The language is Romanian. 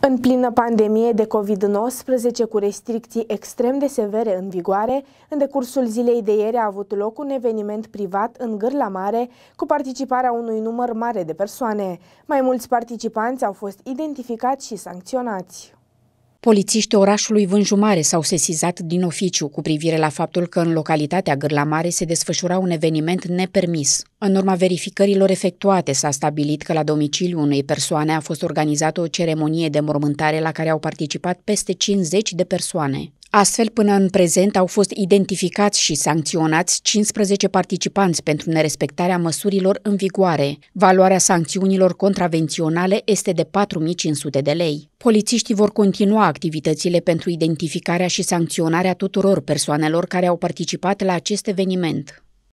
În plină pandemie de COVID-19, cu restricții extrem de severe în vigoare, în decursul zilei de ieri a avut loc un eveniment privat în Gârla Mare cu participarea unui număr mare de persoane. Mai mulți participanți au fost identificați și sancționați. Polițiștii orașului Vânjumare s-au sesizat din oficiu cu privire la faptul că în localitatea Gârla Mare se desfășura un eveniment nepermis. În urma verificărilor efectuate s-a stabilit că la domiciliul unei persoane a fost organizată o ceremonie de mormântare la care au participat peste 50 de persoane. Astfel, până în prezent au fost identificați și sancționați 15 participanți pentru nerespectarea măsurilor în vigoare. Valoarea sancțiunilor contravenționale este de 4500 de lei. Polițiștii vor continua activitățile pentru identificarea și sancționarea tuturor persoanelor care au participat la acest eveniment.